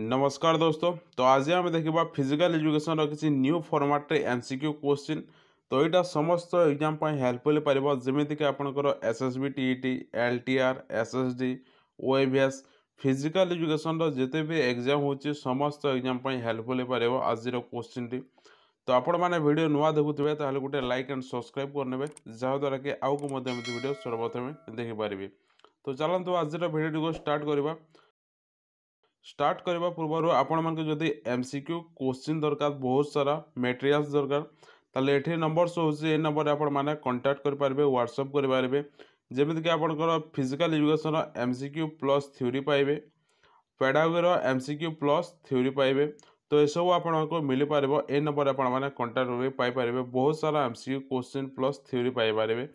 नमस्कार दोस्तों तो आज आम देखा फिजिकाल एजुकेशन किसी न्यू फर्माट्रे एन सिक्यू क्वेश्चन तो यहाँ समस्त एग्जाम हेल्पफुल पार जमीक आपंकर S S B T L T R S S D O S physical education जिते भी एग्जाम हो समस्त एग्जाम हेल्पफुल पार आज क्वेश्चन टी तो आपड़ो नुआ देखुए तो गोटे लाइक एंड सब्सक्राइब करने जहाँद्वारा कि आउक भिड सर्वप्रथमें देखिपारे तो चलते आज भिडियो स्टार्ट करवा ଷ୍ଟାର୍ଟ କରିବା ପୂର୍ବରୁ ଆପଣମାନଙ୍କୁ ଯଦି ଏମ୍ ସି କ୍ୟୁ କୋଶ୍ଚିନ୍ ଦରକାର ବହୁତ ସାରା ମେଟେରିଆଲ୍ସ ଦରକାର ତାହେଲେ ଏଠି ନମ୍ବର ସୋ ହେଉଛି ଏଇ ନମ୍ବରରେ ଆପଣମାନେ କଣ୍ଟାକ୍ଟ କରିପାରିବେ ହ୍ୱାଟ୍ସଅପ୍ କରିପାରିବେ ଯେମିତିକି ଆପଣଙ୍କର ଫିଜିକାଲ୍ ଏଜୁକେସନ୍ର M C Q plus theory ପାଇବେ ପେଡ଼ାଗୋଜିର M C Q plus theory ପାଇବେ ତ ଏସବୁ ଆପଣଙ୍କୁ ମିଳିପାରିବ ଏଇ ନମ୍ବରରେ ଆପଣମାନେ କଣ୍ଟାକ୍ଟ କରି ପାଇପାରିବେ ବହୁତ ସାରା M C Q question plus theory ପାଇପାରିବେ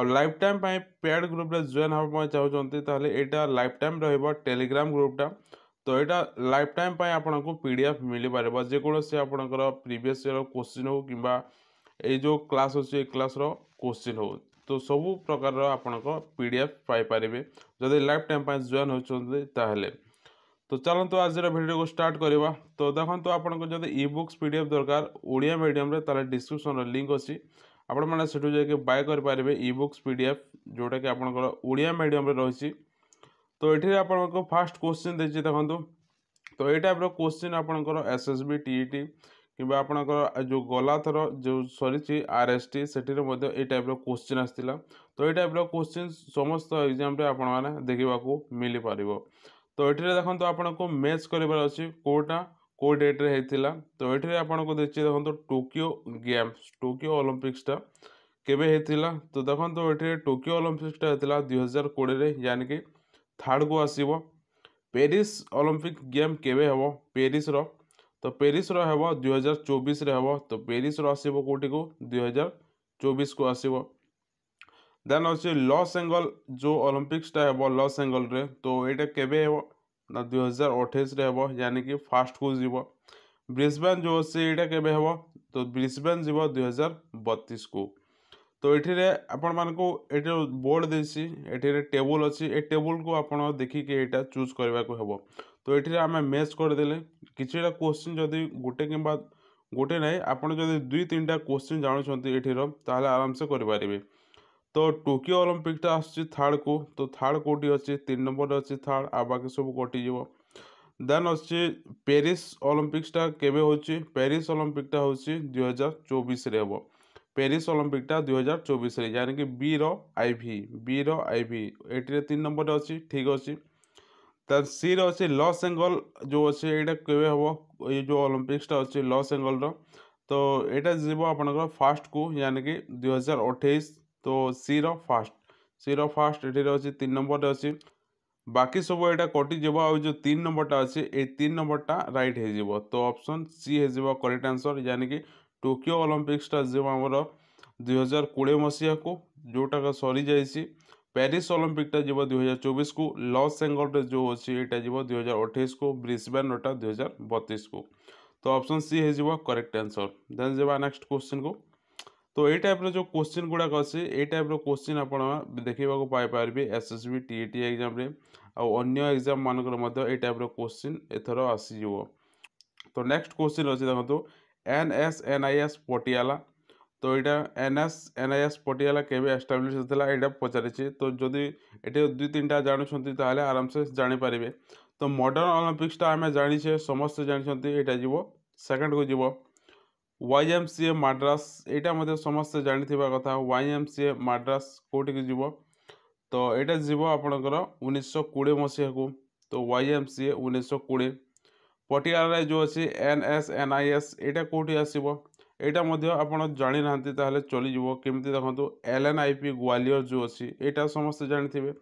ଆଉ ଲାଇଫ୍ ଟାଇମ୍ ପାଇଁ ପେଡ଼୍ ଗ୍ରୁପ୍ରେ ଜଏନ୍ ହେବା ପାଇଁ ଚାହୁଁଛନ୍ତି ତାହେଲେ ଏଇଟା ଲାଇଫ୍ ଟାଇମ୍ ରହିବ ଟେଲିଗ୍ରାମ୍ ଗ୍ରୁପ୍ଟା ତ ଏଇଟା ଲାଇଫ୍ ଟାଇମ୍ ପାଇଁ ଆପଣଙ୍କୁ ପି ଡି ଏଫ୍ ମିଳିପାରିବ ଯେକୌଣସି ଆପଣଙ୍କର ପ୍ରିଭିୟସ୍ ଇୟର୍ କୋଶ୍ଚିନ୍ ହେଉ କିମ୍ବା ଏଇ ଯେଉଁ କ୍ଲାସ୍ ଅଛି ଏଇ କ୍ଲାସ୍ର କୋଶ୍ଚିନ୍ ହେଉ ତ ସବୁ ପ୍ରକାରର ଆପଣଙ୍କ ପି ଡି ଏଫ୍ ପାଇପାରିବେ ଯଦି ଲାଇଫ୍ ଟାଇମ୍ ପାଇଁ ଜଏନ୍ ହେଉଛନ୍ତି ତାହେଲେ ତ ଚାଲନ୍ତୁ ଆଜିର ଭିଡ଼ିଓକୁ ଷ୍ଟାର୍ଟ କରିବା ତ ଦେଖନ୍ତୁ ଆପଣଙ୍କୁ ଯଦି e books P D F ଦରକାର ଓଡ଼ିଆ ମିଡ଼ିୟମ୍ରେ ତାହେଲେ ଡିସ୍କ୍ରିପ୍ସନ୍ର ଲିଙ୍କ୍ ଅଛି ଆପଣମାନେ ସେଠୁ ଯାଇକି ବାଏ କରିପାରିବେ e books P D F ଯେଉଁଟାକି ଆପଣଙ୍କର ଓଡ଼ିଆ ମିଡ଼ିୟମ୍ରେ ରହିଛି তো এটি আপনার ফার্স্ট কোশ্চিন দিয়েছি দেখুন তো এই টাইপ্র কোশ্চিন আপনার এস এস বি টিইটি কিংবা আপনার যে গলাথর যে সরিছি আর এস টি সেটি এই টাইপ্র কোশ্চিন আসছিলা তো এই টাইপ্র কোশ্চিন সমস্ত এক্সামে আপনার দেখা মিলিপার তো এটি দেখুন আপনার ম্যাচ করবার অছি কোটা କେଉଁ ଡେଟ୍ରେ ହେଇଥିଲା ତ ଏଠାରେ ଆପଣଙ୍କୁ ଦେଖି ଦେଖନ୍ତୁ ଟୋକିଓ ଗେମ୍ସ ଟୋକିଓ ଅଲିମ୍ପିକ୍ସଟା କେବେ ହେଇଥିଲା ତ ଦେଖନ୍ତୁ ଏଠାରେ ଟୋକିଓ ଅଲିମ୍ପିକ୍ସଟା ହେଇଥିଲା ଦୁଇହଜାର କୋଡ଼ିଏରେ ୟାନିକି थार्ड को आसब पेरिस ओलंपिक गेम केवे हे पेरिस रो तो पेरिस रो हे दुईार रे हे तो पेरिस रो आस को दुई को आसब देन अच्छे लस एंगल जो अलंपिक्सटा हे लस एंगल रे तो ये केवे ना दुई हजार अठाईस यानी कि फास्ट को जीव ब्रिजबैन जो अच्छे ये केवे हे तो ब्रिजबैन जीव दुई हजार बतीस को তো ଏଠିରେ ଆପଣମାନଙ୍କୁ ଏଠି ବୋର୍ଡ଼ ଦେଇଛି ଏଠିରେ ଟେବୁଲ୍ ଅଛି ଏ ଟେବୁଲ୍କୁ ଆପଣ ଦେଖିକି ଏଇଟା ଚୁଜ୍ କରିବାକୁ ହେବ ତ ଏଠିରେ ଆମେ ମ୍ୟାଚ୍ କରିଦେଲେ କିଛିଟା କୋଶ୍ଚିନ୍ ଯଦି ଗୋଟେ କିମ୍ବା ଗୋଟେ ନାହିଁ ଆପଣ ଯଦି ଦୁଇ ତିନିଟା କୋଶ୍ଚିନ୍ ଜାଣୁଛନ୍ତି ଏଠିର ତାହେଲେ ଆରାମସେ କରିପାରିବେ ତ ଟୋକିଓ ଅଲିମ୍ପିକ୍ଟା ଆସୁଛି ଥାର୍ଡ଼କୁ ତ ଥାର୍ଡ଼ କେଉଁଠି ଅଛି ତିନି ନମ୍ବରରେ ଅଛି ଥାର୍ଡ଼ ଆଉ ବାକି ସବୁ କଟିଯିବ ଦେନ୍ ଅଛି ପ୍ୟାରିସ୍ ଅଲିମ୍ପିକ୍ସଟା କେବେ ହେଉଛି ପ୍ୟାରିସ୍ ଅଲିମ୍ପିକ୍ଟା ହେଉଛି ଦୁଇହଜାର ଚବିଶରେ ହେବ पेरिस ओलंपिकटा दुई हजार चौबीस जानक बी रई भि बी रई भि ये तीन नंबर अच्छी ठीक अच्छे सी रही लस एंगल जो अच्छे ये कब हम ये जो ओलंपिक्सटा अच्छे लस एंगल तो यहाँ जीव आप फास्ट को दुई हजार अठाईस तो सी रास्ट सी रास्ट ये अच्छे तीन नंबर अच्छे बाकी सब ये कटिजी आज जो तीन नंबरटा अच्छे ये तीन नंबरटा रईट हो तो अपसन सी हो करेक्ट आंसर यानी कि टोकियो ओलंपिक्सटा जो आम दुई हजार कोड़े मसीह को जोटा का सरी जा पेरिस ओलंपिकटा जी दुई को लस एंगल जो अच्छे यहाँ जी दुई हजार को ब्रिस्बेन रोटा दुई को तो ऑप्शन सी है करेक्ट आंसर देन जावा नेक्स्ट क्वेश्चन को तो ये टाइप जो क्वेश्चन गुड़ाक अच्छे ये टाइप रोश्चिन आप देखा paper S S B T A T exam आय एक्जाम मानक ये टाइप रोश्चिन एथर आसीज तो नेक्स्ट क्वेश्चन अच्छे देखो ଏନ୍ଏସ୍ଏନ୍ଆଇଏସ୍ ପଟିଆଲା ତ ଏଇଟା ଏନ୍ଏସ୍ ଏନ୍ଆଇଏସ୍ ପଟିଆଲା କେବେ ଏଷ୍ଟାବ୍ଲିଶ୍ ହେଇଥିଲା ଏଇଟା ପଚାରିଛି ତ ଯଦି ଏଠି ଦୁଇ ତିନିଟା ଜାଣୁଛନ୍ତି ତାହେଲେ ଆରାମସେ ଜାଣିପାରିବେ ତ ମଡ଼ର୍ଣ୍ଣ ଅଲମ୍ପିକ୍ସଟା ଆମେ ଜାଣିଛେ ସମସ୍ତେ ଜାଣିଛନ୍ତି ଏଇଟା ଯିବ ସେକେଣ୍ଡକୁ ଯିବ Y M C A Madras ଏଇଟା ମଧ୍ୟ ସମସ୍ତେ ଜାଣିଥିବା କଥା Y M C A Madras କେଉଁଠିକି ଯିବ ତ ଏଇଟା ଯିବ ଆପଣଙ୍କର ଉଣେଇଶହ କୋଡ଼ିଏ ମସିହାକୁ ତ ୱାଇ ଏମ୍ ସି ଏ ଉଣେଇଶହ କୋଡ଼ିଏ ପଟିଆଲାରେ ଯେଉଁ ଅଛି N S N I S ଏଇଟା କେଉଁଠି ଆସିବ ଏଇଟା ମଧ୍ୟ ଆପଣ ଜାଣିନାହାନ୍ତି ତାହେଲେ ଚଳିଯିବ କେମିତି ଦେଖନ୍ତୁ L N I P Gwalior ଯେଉଁ ଅଛି ଏଇଟା ସମସ୍ତେ ଜାଣିଥିବେ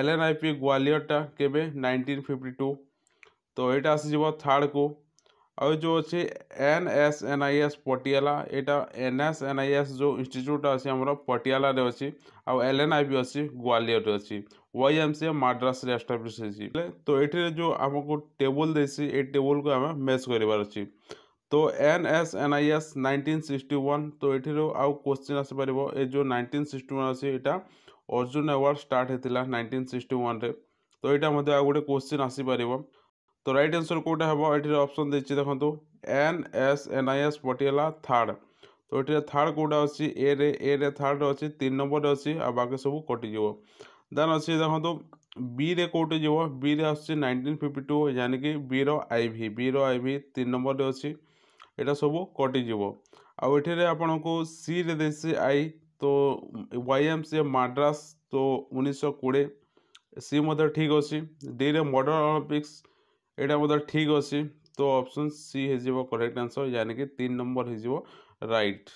ଏଲ୍ ଏନ୍ ଆଇ ପି ଗ୍ୱାଲିୟରଟା କେବେ ନାଇନଟିନ୍ ଫିଫ୍ଟି ଟୁ ତ ଏଇଟା ଆସିଯିବ ଥାର୍ଡ଼କୁ ଆଉ ଯେଉଁ ଅଛି N S N I S Patiala ଏଇଟା N S N I S ଯେଉଁ ଇନଷ୍ଟିଚ୍ୟୁଟ୍ ଅଛି ଆମର ପଟିଆଲାରେ ଅଛି ଆଉ ଏଲ୍ ଏନ୍ ଆଇ ପି ଅଛି ଗ୍ୱାଲିୟରରେ ଅଛି Y M C Madras establish हो तो ये जो आमको टेबुल देसी ये टेबुल को आम मेज कर तो N S N I S nineteen sixty one तो ये आउ क्वेश्चन आसपार ये जो नाइंटीन सिक्सटी वन अच्छे यहाँ अर्जुन आवार्ड स्टार्ट होता नाइंटीन सिक्सटी वन तो यहाँ आउ गोटे क्वेश्चन आसपार तो रईट आंसर कौटा हे ये अप्सन देखिए देखो N S N I S Patiala third तो ये थार्ड कौटा अच्छी ए रे ए रे थार्ड अच्छी तीन नंबर अच्छी आ बाकी सब कटिज देन अच्छे देखो बी रे कौटे जीव बी रे आइंटीन फिफ्टी टू यानी कि बी रई भि बी आई भि तीन नंबर अच्छी यहाँ सब कटिजी आठ को सी रे दे आई तो वाई एम सी माड्रास तो उन्नीस कोड़े सी मध्य ठीक अच्छे डी रे मडर्ण अलंपिक्स यहाँ ठीक अच्छे तो ऑप्शन सी हो करेक्ट आंसर यानी कि तीन नंबर हो रईट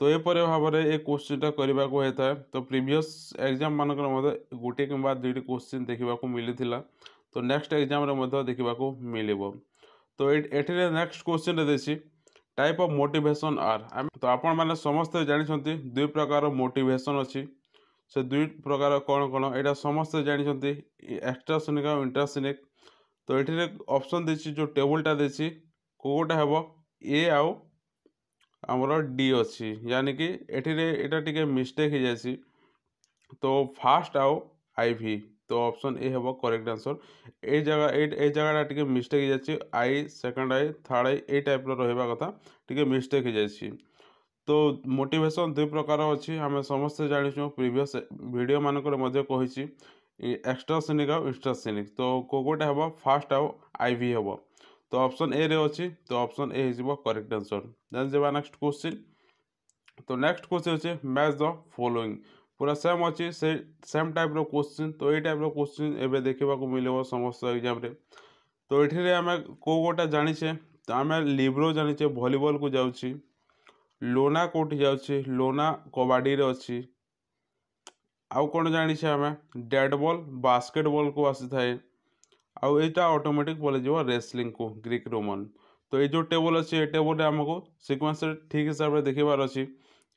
তো ଏପରି ଭାବରେ ଏ କୋଶ୍ଚିନ୍ଟା କରିବାକୁ ହୋଇଥାଏ ତ ପ୍ରିଭିୟସ୍ ଏକ୍ଜାମ୍ ମାନଙ୍କରେ ମଧ୍ୟ ଗୋଟିଏ କିମ୍ବା ଦୁଇଟି କୋଶ୍ଚିନ୍ ଦେଖିବାକୁ ମିଳିଥିଲା ତ ନେକ୍ସଟ ଏକ୍ଜାମ୍ରେ ମଧ୍ୟ ଦେଖିବାକୁ ମିଳିବ ତ ଏଠିରେ ନେକ୍ସଟ କୋଶ୍ଚିନ୍ରେ ଦେଇଛି ଟାଇପ୍ ଅଫ୍ ମୋଟିଭେସନ୍ ଆର୍ ଆମେ ତ ଆପଣମାନେ ସମସ୍ତେ ଜାଣିଛନ୍ତି ଦୁଇ ପ୍ରକାର ମୋଟିଭେସନ୍ ଅଛି ସେ ଦୁଇ ପ୍ରକାର କ'ଣ କ'ଣ ଏଇଟା ସମସ୍ତେ ଜାଣିଛନ୍ତି ଏକ୍ସଟ୍ରାସନିକ୍ ଆଉ ଇଣ୍ଟ୍ରାସନିକ୍ ତ ଏଠିରେ ଅପସନ୍ ଦେଇଛି ଯେଉଁ ଟେବୁଲ୍ଟା ଦେଇଛି କେଉଁଟା ହେବ ଏ ଆଉ ଆମର ଡି ଅଛି ଯାନିକି ଏଠିରେ ଏଇଟା ଟିକେ ମିଷ୍ଟେକ୍ ହେଇଯାଇଛି ତ ଫାର୍ଷ୍ଟ ଆଉ ଆଇ ଭି ତ ଅପସନ୍ ଏ ହେବ କରେକ୍ଟ ଆନ୍ସର୍ ଏଇ ଜାଗା ଏଇ ଏଇ ଜାଗାଟା ଟିକେ ମିଷ୍ଟେକ୍ ହେଇଯାଇଛି I second I third I ଏଇ ଟାଇପ୍ର ରହିବା କଥା ଟିକେ ମିଷ୍ଟେକ୍ ହେଇଯାଇଛି ତ ମୋଟିଭେସନ୍ ଦୁଇ ପ୍ରକାର ଅଛି ଆମେ ସମସ୍ତେ ଜାଣିଛୁ ପ୍ରିଭିୟସ୍ ଭିଡ଼ିଓମାନଙ୍କରେ ମଧ୍ୟ କହିଛି ଏକ୍ସଟ୍ରା ସିନିକ୍ ଆଉ ଇନ୍ଷ୍ଟ୍ରା ସିନିକ୍ ତ କେଉଁ କେଉଁଟା ହେବ ଫାର୍ଷ୍ଟ ଆଉ ଆଇ ଭି ହେବ ତ ଅପସନ୍ ଏରେ ଅଛି ତ ଅପସନ୍ ଏ ହେଇଯିବ କରେକ୍ଟ ଆନ୍ସର୍ ଦେନ୍ ଯିବା ନେକ୍ସଟ କୋଶ୍ଚିନ୍ ତ ନେକ୍ସଟ କୋଶ୍ଚିନ୍ ଅଛି ମ୍ୟାଚ୍ ଦ ଫଲୋଇଂ ପୁରା ସେମ୍ ଅଛି ସେ ସେମ୍ ଟାଇପ୍ର କୋଶ୍ଚିନ୍ ତ ଏଇ ଟାଇପ୍ର କୋଶ୍ଚିନ୍ ଏବେ ଦେଖିବାକୁ ମିଳିବ ସମସ୍ତ ଏକ୍ଜାମ୍ରେ ତ ଏଠିରେ ଆମେ କେଉଁ ଗୋଟେ ଜାଣିଛେ ତ ଆମେ ଲିବ୍ରୋ ଜାଣିଛେ ଭଲିବଲ୍କୁ ଯାଉଛି ଲୋନା କେଉଁଠି ଯାଉଛି ଲୋନା କବାଡ଼ିରେ ଅଛି ଆଉ କ'ଣ ଜାଣିଛେ ଆମେ ଡ୍ୟାଟ୍ ବଲ୍ ବାସ୍କେଟ୍ ବଲ୍କୁ ଆସିଥାଏ ଆଉ ଏଇଟା ଅଟୋମେଟିକ୍ ପଳାଇଯିବ ରେସଲିଂକୁ ଗ୍ରୀକ୍ ରୋମାନ୍ ତ ଏଇ ଯେଉଁ ଟେବୁଲ୍ ଅଛି ଏ ଟେବୁଲ୍ରେ ଆମକୁ ସିକ୍ୱେନ୍ସରେ ଠିକ୍ ହିସାବରେ ଦେଖିବାର ଅଛି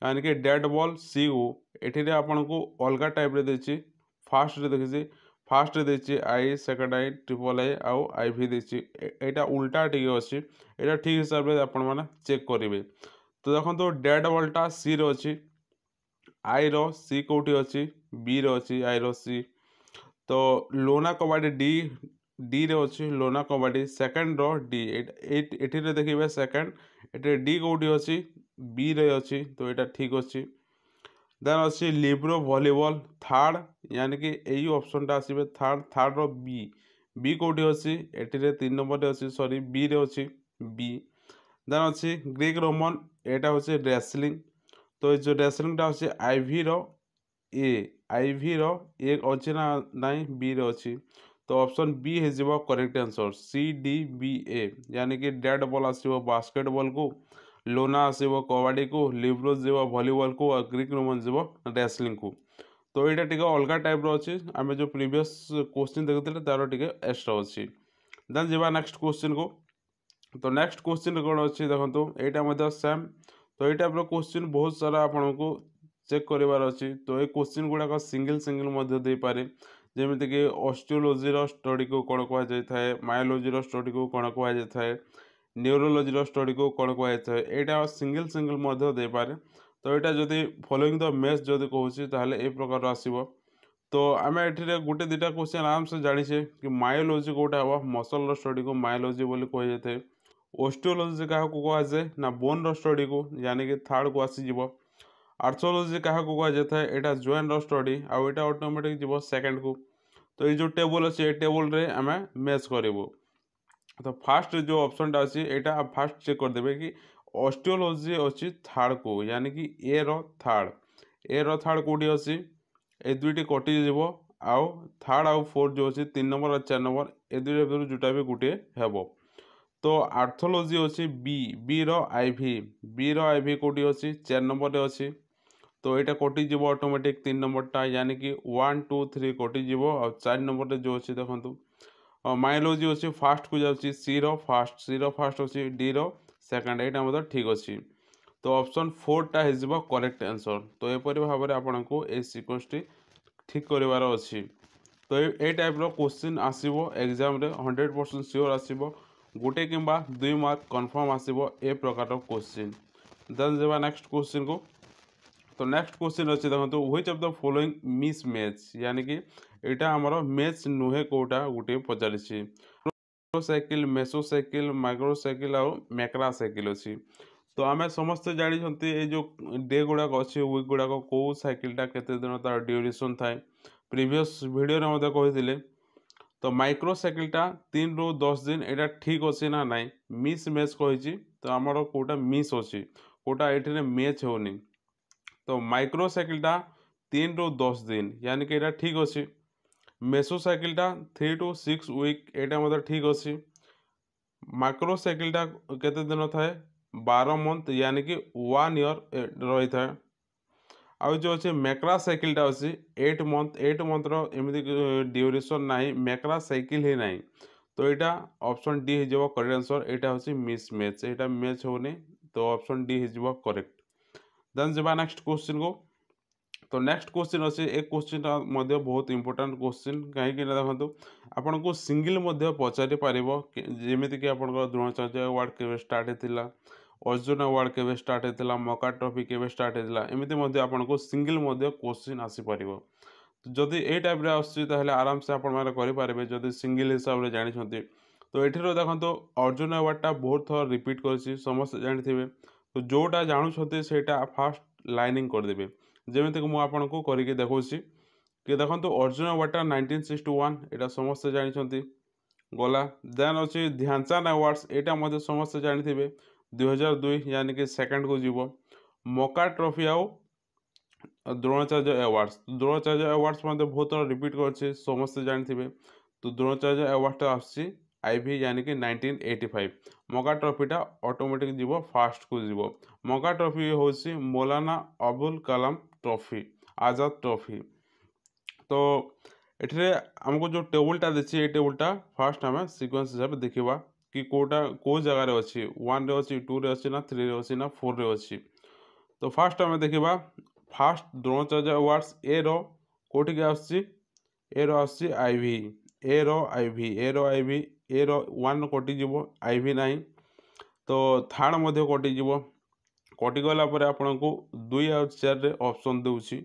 କାହିଁକି ଡେଟ୍ ବଲ୍ ସିୟୁ ଏଠିରେ ଆପଣଙ୍କୁ ଅଲଗା ଟାଇପ୍ରେ ଦେଇଛି ଫାର୍ଷ୍ଟରେ ଦେଖିଛି ଫାର୍ଷ୍ଟରେ ଦେଇଛି I second I triple I ଆଉ ଆଇ ଭି ଦେଇଛି ଏଇଟା ଉଲ୍ଟା ଟିକେ ଅଛି ଏଇଟା ଠିକ୍ ହିସାବରେ ଆପଣମାନେ ଚେକ୍ କରିବେ ତ ଦେଖନ୍ତୁ ଡେଟ୍ ବଲ୍ଟା ସିରେ ଅଛି ଆଇର ସି କେଉଁଠି ଅଛି ବିରେ ଅଛି ଆଇର ସି ତ ଲୋନା କବାଡ଼ି ଡି ଡିରେ ଅଛି ଲୋନା କବାଡ଼ି ସେକେଣ୍ଡର ଡି ଏଠିରେ ଦେଖିବେ ସେକେଣ୍ଡ ଏଠିରେ ଡି କେଉଁଠି ଅଛି ବିରେ ଅଛି ତ ଏଇଟା ଠିକ୍ ଅଛି ଦେନ୍ ଅଛି ଲିବ୍ରୋ ଭଲିବଲ୍ ଥାର୍ଡ଼ ୟାନିକି ଏଇ ଅପସନ୍ଟା ଆସିବେ ଥାର୍ଡ଼ ଥାର୍ଡ଼ର ବି ବି କେଉଁଠି ଅଛି ଏଠିରେ ତିନି ନମ୍ବରରେ ଅଛି ସରି ବିରେ ଅଛି ବି ଦେନ୍ ଅଛି ଗ୍ରୀକ୍ ରୋମନ୍ ଏଇଟା ହେଉଛି ରେସଲିଂ ତ ଏ ଯେଉଁ ରେସଲିଂଟା ହେଉଛି ଆଇଭିର ଏ ଆଇଭିର ଏ ଅଛି ନା ନାହିଁ ବିରେ ଅଛି तो ऑप्शन बी हो जीव correct answer C D B A यानी कि डेड बॉल आसो बास्केटबॉल को लोना आसो कबाडी को लिब्रो जीव भलीबॉल को और ग्रीक रोमन जीव रेसलिंग को तो यहाँ टी अलग टाइप अच्छे आम जो प्रिवियस क्वेश्चन देखते तार टी एक्सट्रा अच्छे देन जी नेक्स्ट क्वेश्चन को तो नेक्स्ट क्वेश्चन कौन अच्छे देखो यहाँ सेम तो ये टाइप क्वेश्चन बहुत सारा आपको चेक करार अच्छे तो ये क्वेश्चन गुड़ाक सिंगल सिंगल दे पारे ଯେମିତିକି ଅଷ୍ଟ୍ରିଓଲୋଜିର ଷ୍ଟଡ଼ିକୁ କ'ଣ କୁହାଯାଇଥାଏ ମାୟୋଲୋଜିର ଷ୍ଟଡ଼ିକୁ କ'ଣ କୁହାଯାଇଥାଏ ନ୍ୟୁରୋଲୋଜିର ଷ୍ଟଡ଼ିକୁ କ'ଣ କୁହାଯାଇଥାଏ ଏଇଟା ସିଙ୍ଗିଲ୍ ସିଙ୍ଗଲ୍ ମଧ୍ୟ ଦେଇପାରେ ତ ଏଇଟା ଯଦି ଫଲୋଇଂ ଦ ମେସ୍ ଯଦି କହୁଛି ତାହେଲେ ଏଇ ପ୍ରକାରର ଆସିବ ତ ଆମେ ଏଠିରେ ଗୋଟେ ଦୁଇଟା କୋଶ୍ଚିନ୍ ଆରାମସେ ଜାଣିଛେ କି ମାୟୋଲୋଜି କେଉଁଟା ହେବ ମସଲ୍ର ଷ୍ଟଡ଼ିକୁ ମାୟୋଲୋଜି ବୋଲି କୁହାଯାଇଥାଏ ଓଷ୍ଟିଓଲୋଜି କାହାକୁ କୁହାଯାଏ ନା ବୋନ୍ର ଷ୍ଟଡ଼ିକୁ ଯାନିକି ଥାର୍ଡ଼କୁ ଆସିଯିବ ଆର୍ଥୋଲୋଜି କାହାକୁ କୁହାଯାଇଥାଏ ଏଇଟା ଜଏନ୍ର ଷ୍ଟଡ଼ି ଆଉ ଏଇଟା ଅଟୋମେଟିକ୍ ଯିବ ସେକେଣ୍ଡକୁ ତ ଏଇ ଯେଉଁ ଟେବୁଲ୍ ଅଛି ଏ ଟେବୁଲ୍ରେ ଆମେ ମ୍ୟାଚ୍ କରିବୁ ତ ଫାର୍ଷ୍ଟ ଯେଉଁ ଅପସନ୍ଟା ଅଛି ଏଇଟା ଫାର୍ଷ୍ଟ ଚେକ୍ କରିଦେବେ କି ଅଷ୍ଟ୍ରିଓଲୋଜି ଅଛି ଥାର୍ଡ଼କୁ ୟାନିକି ଏର ଥାର୍ଡ଼ ଏର ଥାର୍ଡ଼ କେଉଁଠି ଅଛି ଏ ଦୁଇଟି କଟିଯିବ ଆଉ ଥାର୍ଡ଼ ଆଉ ଫୋର୍ଥ ଯେଉଁ ଅଛି ତିନି ନମ୍ବର ଆଉ ଚାରି ନମ୍ବର ଏ ଦୁଇଟା ଭିତରୁ ଯେଉଁଟା ବି ଗୋଟିଏ ହେବ ତ ଆର୍ଥୋଲୋଜି ଅଛି ବି ବିର ଆଇ ଭି ବିର ଆଇ ଭି କେଉଁଠି ଅଛି ଚାରି ନମ୍ବରରେ ଅଛି তো ଏଇଟା କଟିଯିବ ଅଟୋମେଟିକ୍ ତିନି ନମ୍ବରଟା ଯାନିକି ୱାନ୍ ଟୁ ଥ୍ରୀ କଟିଯିବ ଆଉ ଚାରି ନମ୍ବରରେ ଯେଉଁ ଅଛି ଦେଖନ୍ତୁ ମାଇଲୋଜି ଅଛି ଫାର୍ଷ୍ଟକୁ ଯାଉଛି ସିର ଫାର୍ଷ୍ଟ ସିର ଫାର୍ଷ୍ଟ ଅଛି ଡିର ସେକେଣ୍ଡ ଏଇଟା ମଧ୍ୟ ଠିକ୍ ଅଛି ତ ଅପସନ୍ ଫୋର୍ଟା ହେଇଯିବ କରେକ୍ଟ ଆନ୍ସର୍ ତ ଏପରି ଭାବରେ ଆପଣଙ୍କୁ ଏଇ ସିକ୍ୱେନ୍ସଟି ଠିକ୍ କରିବାର ଅଛି ତ ଏଇ ଟାଇପ୍ର କୋଶ୍ଚିନ୍ ଆସିବ ଏକ୍ଜାମ୍ରେ ହଣ୍ଡ୍ରେଡ଼ ପରସେଣ୍ଟ ସିଓର୍ ଆସିବ ଗୋଟେ କିମ୍ବା ଦୁଇ ମାର୍କ କନଫର୍ମ ଆସିବ ଏ ପ୍ରକାରର କୋଶ୍ଚିନ୍ ଦେନ୍ ଯିବା ନେକ୍ସଟ କୋଶ୍ଚିନ୍କୁ তো নেক্সট কোশ্চেন হচ্ছে দেখুন which of the following mismatch यानी कि এটা আমার ম্যাচ নুহে কোটা গোটে পচারিছি cycle meso cycle micro cycle আর মেকরা সাইকেল অছি তো আমি ସମସ୍ତେ জানিছন্তি এই যে ডে গুড়াক অছি উইক গুড়াক কেউ সাইকেলটা কেতে দিন তার ডিউরেশন থাকে প্রিভিয়াস ভিডিওরে মধ্যে কইছিলে তো মাইক্রো সাইকেলটা তিন রু দশ দিন এটা ঠিক অছি না নাই মিস ম্যাচ কইছি তো আমার কোটা মিস অছি কোটা এটিরে ম্যাচ হওনি তো মাইক্ରୋ সাইকেলটা তিন রু দশ দিন यानी कि এটা ঠিক ଅଛି মেসো সাইকেলটা থ্রি টু সিক্স উইক এটা আমাদের ঠিক ଅଛି ମାକ୍ରୋ ସାଇକେଲଟା କେତେ ଦିନ ଥାଏ ବାର ମନ୍ଥ ୟାନିକି ୱାନ୍ ଇୟର୍ ରହିଥାଏ ଆଉ ଯେଉଁ ଅଛି ମେକ୍ରା ସାଇକେଲଟା ଅଛି ଏଇଟ୍ ମନ୍ଥ ଏଇଟ୍ ମନ୍ଥର ଏମିତି ଡ୍ୟୁରେସନ୍ ନାହିଁ ମେକ୍ରା ସାଇକେଲ ହିଁ ନାହିଁ ତ ଏଇଟା ଅପସନ୍ ଡି ହେଇଯିବ କରେକ୍ଟ ଆନ୍ସର୍ ଏଇଟା ହେଉଛି ମିସ୍ ମ୍ୟାଚ୍ ଏଇଟା ମ୍ୟାଚ୍ ହେଉନି ତ ଅପସନ୍ ଡି ହେଇଯିବ କରେକ୍ଟ देन जावा नेक्स्ट क्वेश्चन को तो नेक्स्ट क्वेश्चन अच्छे एक क्वेश्चन बहुत इंपोर्टां क्वेश्चन कहीं देखो आपन तो, को सिंगल पचारि पार जमीक आप द्रोणाचार्य अवार्ड के स्टार्ट होता अर्जुन अवार्ड के स्टार्ट होता मका ट्रफी के स्टार्ट होता एमती आपको सिंगल क्वेश्चन आसपार जदि ये टाइप्रे आसले आराम से आपरे जब सिंगल हिसाब से जानते तो ये देखो तो, अर्जुन अवार्डटा बहुत थर रिपीट कर समस्ते जानते हैं তো ଯେଉଁଟା ଜାଣୁଛନ୍ତି ସେଇଟା ଫାଷ୍ଟ ଲାଇନିଂ କରିଦେବେ ଯେମିତିକି ମୁଁ ଆପଣଙ୍କୁ କରିକି ଦେଖାଉଛି କି ଦେଖନ୍ତୁ ଅର୍ଜୁନ ୱାର୍ଡଟା ନାଇନଟିନ୍ ସିକ୍ସଟି ୱାନ୍ ଏଇଟା ସମସ୍ତେ ଜାଣିଛନ୍ତି ଗଲା ଦେନ୍ ଅଛି ଧ୍ୟାନଚାନ୍ଦ ଆୱାର୍ଡ଼ସ୍ ଏଇଟା ମଧ୍ୟ ସମସ୍ତେ ଜାଣିଥିବେ ଦୁଇହଜାର ଦୁଇ ଯାନିକି ସେକେଣ୍ଡକୁ ଯିବ ମକା ଟ୍ରଫି ଆଉ ଦ୍ରୋଣାଚାର୍ଯ୍ୟ ଆୱାର୍ଡ଼ସ୍ ଦ୍ରୋଣାଚାର୍ଯ୍ୟ ଆୱାର୍ଡ଼ସ୍ ମଧ୍ୟ ବହୁତ ଥର ରିପିଟ୍ କରିଛି ସମସ୍ତେ ଜାଣିଥିବେ ତ ଦ୍ରୋଣାଚାର୍ଯ୍ୟ ଆୱାର୍ଡ଼ଟା ଆସୁଛି ଆଇଭି ଯାନିକି ନାଇଣ୍ଟିନ୍ ଏଇଟି ଫାଇଭ୍ ମଗା ଟ୍ରଫିଟା ଅଟୋମେଟିକ୍ ଯିବ ଫାର୍ଷ୍ଟକୁ ଯିବ ମଗା ଟ୍ରଫି ହେଉଛି ମୌଲାନା ଅବୁଲ କାଲାମ ଟ୍ରଫି ଆଜାଦ ଟ୍ରଫି ତ ଏଠାରେ ଆମକୁ ଯେଉଁ ଟେବୁଲ୍ଟା ଦେଇଛି ଏଇ ଟେବୁଲ୍ଟା ଫାର୍ଷ୍ଟ ଆମେ ସିକ୍ୱେନ୍ସ ହିସାବରେ ଦେଖିବା କି କେଉଁଟା କେଉଁ ଜାଗାରେ ଅଛି ୱାନ୍ରେ ଅଛି ଟୁରେ ଅଛି ନା ଥ୍ରୀରେ ଅଛି ନା ଫୋର୍ରେ ଅଛି ତ ଫାର୍ଷ୍ଟ ଆମେ ଦେଖିବା ଫାର୍ଷ୍ଟ ଦ୍ରୋଣାଚାର୍ଯ୍ୟ ଆୱାର୍ଡ଼ସ୍ ଏର କେଉଁଠିକି ଆସୁଛି ଏର ଆସୁଛି ଆଇ ଭି ଏର ଆଇ ଭି ଏର ଆଇ ଭି ଏର ୱାନ୍ କଟିଯିବ ଆଇ ଭି ନାଇଁ ତ ଥାର୍ଡ଼ ମଧ୍ୟ କଟିଯିବ କଟିଗଲା ପରେ ଆପଣଙ୍କୁ ଦୁଇ ଆଉ ଚାରିରେ ଅପସନ୍ ଦେଉଛି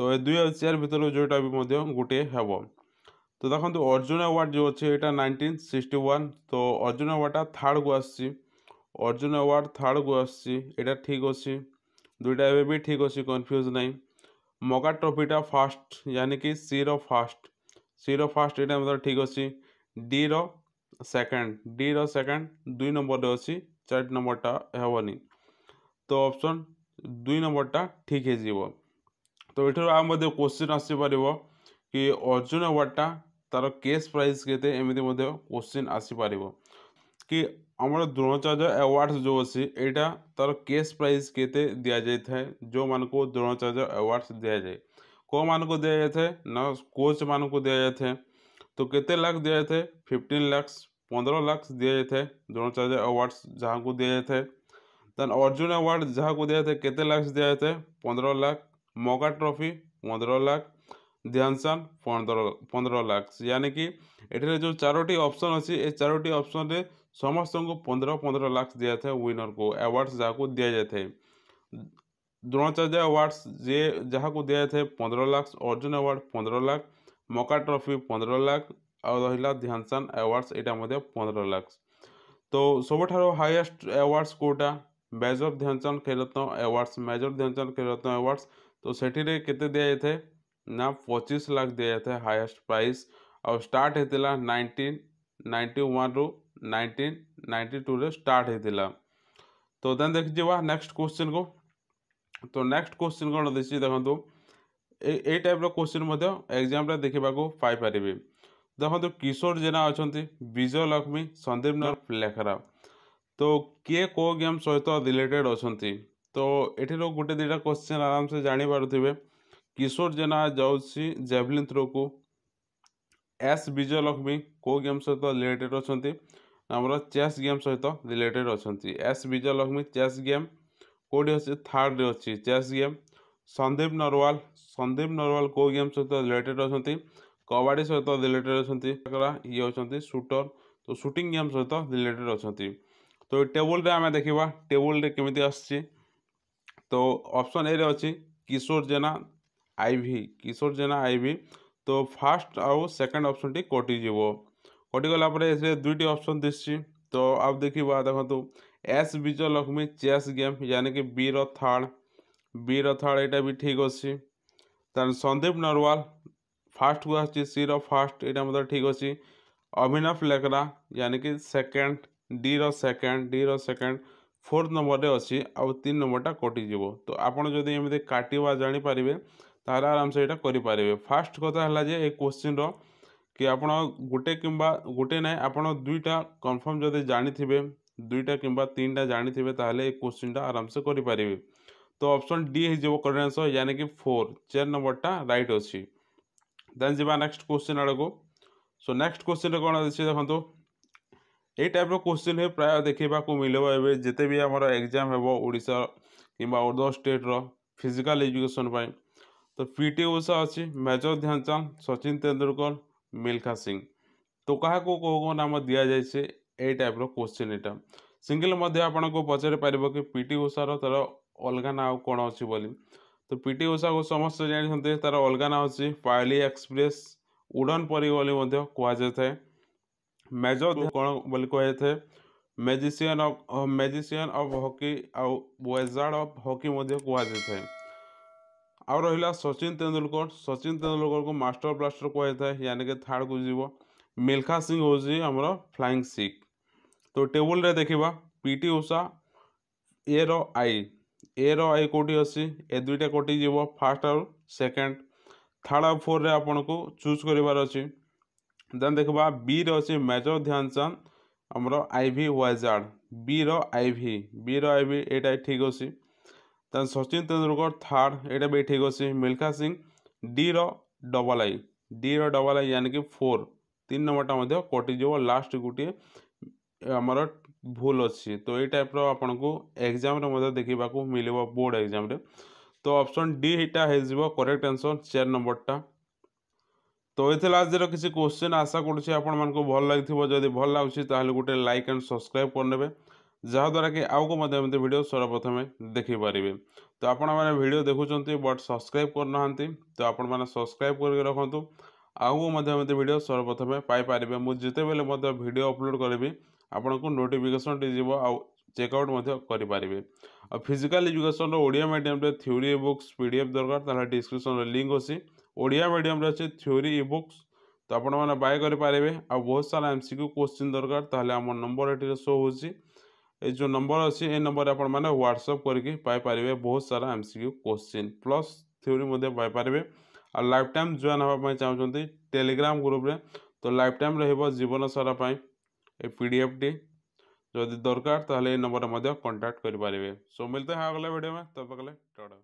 ତ ଏ ଦୁଇ ଆଉ ଚାରି ଭିତରୁ ଯେଉଁଟା ବି ମଧ୍ୟ ଗୋଟିଏ ହେବ ତ ଦେଖନ୍ତୁ ଅର୍ଜୁନ ଆୱାର୍ଡ଼ ଯେଉଁ ଅଛି ଏଇଟା ନାଇଣ୍ଟିନ୍ ସିକ୍ସଟି ୱାନ୍ ତ ଅର୍ଜୁନ ଆୱାର୍ଡ଼ଟା ଥାର୍ଡ଼କୁ ଆସିଛି ଅର୍ଜୁନ ଆୱାର୍ଡ଼ ଥାର୍ଡ଼କୁ ଆସିଛି ଏଇଟା ଠିକ୍ ଅଛି ଦୁଇଟା ଏବେ ବି ଠିକ୍ ଅଛି କନଫ୍ୟୁଜ୍ ନାହିଁ ମଗା ଟ୍ରଫିଟା ଫାଷ୍ଟ ୟାନିକି ସିର ଫାଷ୍ଟ ସିର ଫାଷ୍ଟ ଏଇଟା ମଧ୍ୟ ଠିକ୍ ଅଛି ଡିର ସେକେଣ୍ଡ ଡିର ସେକେଣ୍ଡ ଦୁଇ ନମ୍ବରରେ ଅଛି ଚାରି ନମ୍ବରଟା ହେବନି ତ ଅପସନ୍ ଦୁଇ ନମ୍ବରଟା ଠିକ୍ ହେଇଯିବ ତ ଏଠାରୁ ଆଉ ମଧ୍ୟ କୋଶ୍ଚିନ୍ ଆସିପାରିବ କି ଅର୍ଜୁନ ଆୱାର୍ଡ଼ଟା ତା'ର କେସ୍ ପ୍ରାଇସ୍ କେତେ ଏମିତି ମଧ୍ୟ କୋଶ୍ଚିନ୍ ଆସିପାରିବ କି ଆମର ଦ୍ରୋଣାଚାର୍ଯ୍ୟ ଆୱାର୍ଡ଼ସ୍ ଯେଉଁ ଅଛି ଏଇଟା ତା'ର କେସ୍ ପ୍ରାଇସ୍ କେତେ ଦିଆଯାଇଥାଏ ଯେଉଁମାନଙ୍କୁ ଦ୍ରୋଣାଚାର୍ଯ୍ୟ ଆୱାର୍ଡ଼ସ୍ ଦିଆଯାଏ କେଉଁମାନଙ୍କୁ ଦିଆଯାଇଥାଏ ନା କୋଚ୍ମାନଙ୍କୁ ଦିଆଯାଇଥାଏ तो कितने लाख दिए थे फिफ्टीन लाख पंद्रह लाख दिए जाए थे द्रोणाचार्य अवार्ड्स जहाँ को दिए गए थे देन अर्जुन अवार्ड जहाँ को दिए थे कितने लाख्स दिए थे पंद्रह लाख मौका ट्रॉफी पंद्रह लाख ध्यानचंद पंद्रह पंद्रह लाख यानी कि ये जो चारोटी अप्सन अच्छी ये चारोटी अप्सन में समस्त को पंद्रह पंद्रह लाख दि जाए विनर को अवार्डस जहाँ को दि जाए थे द्रोणाचार्य अवार्डस जे जहाँ को दि जाए थे पंद्रह लाख अर्जुन अवार्ड पंद्रह लाख मका ट्रफी पंदर लाख आउ रहा ध्यानचंद एवार्डस ये पंद्रह लाख तो सब हाइएस्ट एवार्डस कौटा major Dhyanchand Khelratna awards major Dhyanchand Khelratna awards तो सेठी के दि जाए ना पचीस लाख दि जाए हाइएस्ट प्राइस और स्टार्ट होता नाइंटीन नाइंटी वन रु नाइंटीन नाइंटी टू रे स्टार्ट होता तो देखा नेक्स्ट क्वेश्चन को तो नेक्स्ट क्वेश्चन कौन देखो ଏଇ ଟାଇପ୍ର କୋଶ୍ଚିନ୍ ମଧ୍ୟ ଏକ୍ଜାମ୍ରେ ଦେଖିବାକୁ ପାଇପାରିବେ ଦେଖନ୍ତୁ କିଶୋର ଜେନା ଅଛନ୍ତି ବିଜୟଲକ୍ଷ୍ମୀ ସନ୍ଦୀପ ଲେଖରା ତ କିଏ କେଉଁ ଗେମ୍ ସହିତ ରିଲେଟେଡ଼୍ ଅଛନ୍ତି ତ ଏଠିରୁ ଗୋଟେ ଦୁଇଟା କୋଶ୍ଚିନ୍ ଆରାମସେ ଜାଣିପାରୁଥିବେ କିଶୋର ଜେନା ଯାଉଛି ଜେଭଲିନ୍ ଥ୍ରୋକୁ ଏସ୍ ବିଜୟଲକ୍ଷ୍ମୀ କେଉଁ ଗେମ୍ ସହିତ ରିଲେଟେଡ଼୍ ଅଛନ୍ତି ଆମର ଚେସ୍ ଗେମ୍ ସହିତ ରିଲେଟେଡ଼୍ ଅଛନ୍ତି ଏସ୍ ବିଜୟଲକ୍ଷ୍ମୀ ଚେସ୍ ଗେମ୍ କେଉଁଠି ଅଛି ଥାର୍ଡ଼ରେ ଅଛି ଚେସ୍ ଗେମ୍ संदीप नरवाल संदीप नरवाल को गेम सहित रिलेटेड अच्छा कबाडी सहित रिलेटेड अच्छा ये अच्छा सुटर तो सुटिंग गेम सहित रिलेटेड अच्छा तो टेबुल देखा टेबुल केमी आपसन ए किशोर जेना आई भि किशोर जेना आई भि तो फास्ट आउ सेकेंड अप्सन टी कटिजी कटिगला दुईट अप्सन दिशा तो आप देखा देखो S Vijay Lakshmi chess game यानी कि बी र ବି ରଥାଳ ଏଇଟା ବି ଠିକ୍ ଅଛି ତାହେଲେ ସନ୍ଦୀପ ନରୱାଲ ଫାର୍ଷ୍ଟ କୁ ଆସୁଛି ସିର ଫାର୍ଷ୍ଟ ଏଇଟା ମଧ୍ୟ ଠିକ୍ ଅଛି ଅଭିନବ ଲେକରା ୟାନିକି ସେକେଣ୍ଡ ଡିର ସେକେଣ୍ଡ ଡିର ସେକେଣ୍ଡ ଫୋର୍ଥ ନମ୍ବରରେ ଅଛି ଆଉ ତିନି ନମ୍ବରଟା କଟିଯିବ ତ ଆପଣ ଯଦି ଏମିତି କାଟିବା ଜାଣିପାରିବେ ତାହେଲେ ଆରାମସେ ଏଇଟା କରିପାରିବେ ଫାର୍ଷ୍ଟ କଥା ହେଲା ଯେ ଏ କୋଶ୍ଚିନ୍ର କି ଆପଣ ଗୋଟେ କିମ୍ବା ଗୋଟେ ନାହିଁ ଆପଣ ଦୁଇଟା କନଫର୍ମ ଯଦି ଜାଣିଥିବେ ଦୁଇଟା କିମ୍ବା ତିନିଟା ଜାଣିଥିବେ ତାହେଲେ ଏ କୋଶ୍ଚିନ୍ଟା ଆରାମସେ କରିପାରିବେ ତ ଅପସନ୍ ଡି ହେଇଯିବ କରେକ୍ଟ ଆନ୍ସର୍ यानी कि फोर ଚାରି ନମ୍ବରଟା ରାଇଟ୍ ଅଛି ଦେନ୍ ଯିବା ନେକ୍ସଟ କ୍ୱେଶ୍ଚିନ୍ ଆଡ଼କୁ ସୋ ନେକ୍ସଟ କ୍ୱେଶ୍ଚିନ୍ରେ କ'ଣ ଅଛି ଦେଖନ୍ତୁ ଏଇ ଟାଇପ୍ର କ୍ୱେଶ୍ଚିନ୍ ହିଁ ପ୍ରାୟ ଦେଖିବାକୁ ମିଳିବ ଏବେ ଯେତେ ବି ଆମର ଏକ୍ଜାମ୍ ହେବ ଓଡ଼ିଶା କିମ୍ବା ଅଦର ଷ୍ଟେଟ୍ର ଫିଜିକାଲ୍ ଏଜୁକେସନ୍ ପାଇଁ ତ ପି ଟି ଉଷା ଅଛି ମେଜର ଧ୍ୟାନଚାନ୍ଦ ସଚିନ ତେନ୍ଦୁଲକର ମିଲ୍ଖା ସିଂ ତ କାହାକୁ କେଉଁ କେଉଁ ନାମ ଦିଆଯାଇଛି ଏଇ ଟାଇପ୍ର କ୍ୱେଶ୍ଚିନ୍ ଏଇଟା ସିଙ୍ଗିଲ୍ ମଧ୍ୟ ଆପଣଙ୍କୁ ପଚାରିପାରିବ କି ପି ଟି ଉଷାର ତା'ର ଅଲଗା ନାଁ କ'ଣ ଅଛି ବୋଲି ତ ପି ଟି ଉଷାକୁ ସମସ୍ତେ ଜାଣିଛନ୍ତି ତା'ର ଅଲଗା ନାଁ ଅଛି ପାଲି ଏକ୍ସପ୍ରେସ୍ ଉଡ଼ନ୍ ପରି ବୋଲି ମଧ୍ୟ କୁହାଯାଇଥାଏ ମେଜର କ'ଣ ବୋଲି କୁହାଯାଇଥାଏ magician of magician of hockey ଆଉ ୱେଜାର୍ଡ଼ ଅଫ୍ ହକି ମଧ୍ୟ କୁହାଯାଇଥାଏ ଆଉ ରହିଲା ସଚିନ ତେନ୍ଦୁଲକର ସଚିନ ତେନ୍ଦୁଲକରକୁ ମାଷ୍ଟର ବ୍ଲାଷ୍ଟର କୁହାଯାଇଥାଏ ୟାନିକି ଥାର୍ଡ଼କୁ ଯିବ ମିଲ୍ଖା ସିଂ ହେଉଛି ଆମର ଫ୍ଲାଇଂ ସିକ୍ ତ ଟେବୁଲରେ ଦେଖିବା ପି ଟି ଉଷା ଏର ଆଇ এর ଏ କେଉଁଠି ଅଛି ଏ ଦୁଇଟା କଟିଯିବ ଫାର୍ଷ୍ଟ ଆଉ ସେକେଣ୍ଡ ଥାର୍ଡ଼ ଆଉ ଫୋର୍ରେ ଆପଣଙ୍କୁ ଚୁଜ୍ କରିବାର ଅଛି ଦେନ୍ ଦେଖିବା ବିରେ ଅଛି ମେଜର ଧ୍ୟାନଚାନ୍ଦ ଆମର ଆଇ ଭି ୱାଜାର୍ଡ ବିର ଆଇ ଭି ବିର ଆଇ ଭି ଏଇଟା ଠିକ୍ ଅଛି ଦେନ୍ ସଚିନ ତେନ୍ଦୁଲକର ଥାର୍ଡ଼ ଏଇଟା ବି ଠିକ୍ ଅଛି ମିଲ୍ଖା ସିଂ ଡିର ଡବଲ୍ ଆଇ ଡିର ଡବଲ୍ ଆଇ ୟାନିକି ଫୋର୍ ତିନି ନମ୍ବରଟା ମଧ୍ୟ କଟିଯିବ ଲାଷ୍ଟ ଗୋଟିଏ ଆମର ଭୁଲ ଅଛି ତ ଏଇ ଟାଇପ୍ର ଆପଣଙ୍କୁ ଏକ୍ଜାମ୍ରେ ମଧ୍ୟ ଦେଖିବାକୁ ମିଳିବ ବୋର୍ଡ଼ ଏକ୍ଜାମ୍ରେ ତ ଅପସନ୍ ଡି ଏଇଟା ହେଇଯିବ କରେକ୍ଟ ଆନ୍ସର୍ ଚାରି ନମ୍ବରଟା ତ ଏଇଥିଲା ଆଜିର କିଛି କୋଶ୍ଚିନ୍ ଆଶା କରୁଛି ଆପଣମାନଙ୍କୁ ଭଲ ଲାଗିଥିବ ଯଦି ଭଲ ଲାଗୁଛି ତାହେଲେ ଗୋଟେ ଲାଇକ୍ ଆଣ୍ଡ ସବସ୍କ୍ରାଇବ୍ କରିନେବେ ଯାହାଦ୍ୱାରା କି ଆଉକୁ ମଧ୍ୟ ଏମିତି ଭିଡ଼ିଓ ସର୍ବପ୍ରଥମେ ଦେଖିପାରିବେ ତ ଆପଣମାନେ ଭିଡ଼ିଓ ଦେଖୁଛନ୍ତି ବଟ୍ ସବସ୍କ୍ରାଇବ୍ କରୁନାହାନ୍ତି ତ ଆପଣମାନେ ସବସ୍କ୍ରାଇବ୍ କରିକି ରଖନ୍ତୁ ଆଗକୁ ମଧ୍ୟ ଏମିତି ଭିଡ଼ିଓ ସର୍ବପ୍ରଥମେ ପାଇପାରିବେ ମୁଁ ଯେତେବେଳେ ମଧ୍ୟ ଭିଡ଼ିଓ ଅପଲୋଡ଼ କରିବି আপনক নোটিফিকেশন দিজিব আৰু চেক আউট মদ্ধ কৰি পাবিবে আৰু ফিজিক্যাল এডুকেশনৰ ওড়িয়া মিডিয়ামতে থিয়ৰি ইবুকছ পিডিএফ দরকার তলে ডেসক্রিপশনৰ লিংক হচি ওড়িয়া মিডিয়ামৰছে থিয়ৰি ইবুকছ তো আপোন মান বাই কৰি পাবিবে আৰু বহুত সৰা এমসিকিউ কোৱেশ্চন দরকার তলে আমাৰ নম্বৰ 88 ৰ শো হচি এই যো নম্বৰ আছে এই নম্বৰ আপোন মান WhatsApp কৰি কি পাই পাবিবে বহুত সৰা এমসিকিউ কোৱেশ্চন প্লাস থিয়ৰি মদ্ধ বাই পাবিবে আৰু লাইফটাইম যোনা পাবা মই চাওচন্তি টেলিগ্রাম গ্ৰুপৰে তো লাইফটাইম ৰহিব জীৱনৰ সৰা পাই ए पी डी जदि दरकार तेल ये नंबर कंटाक्ट करें सो मिलते हैं अगले भिड में तब अगले